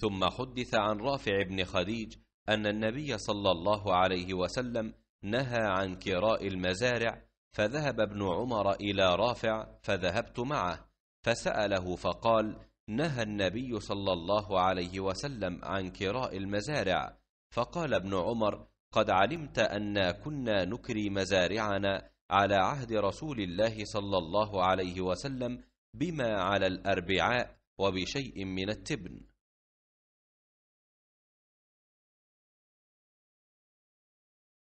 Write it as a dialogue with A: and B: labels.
A: ثم حدث عن رافع بن
B: خديج أن النبي صلى الله عليه وسلم نهى عن كراء المزارع فذهب ابن عمر إلى رافع فذهبت معه فسأله فقال نهى النبي صلى الله عليه وسلم عن كراء المزارع فقال ابن عمر قد علمت أن كنا نكري مزارعنا على عهد رسول الله صلى الله عليه وسلم بما على
A: الأربعاء وبشيء من التبن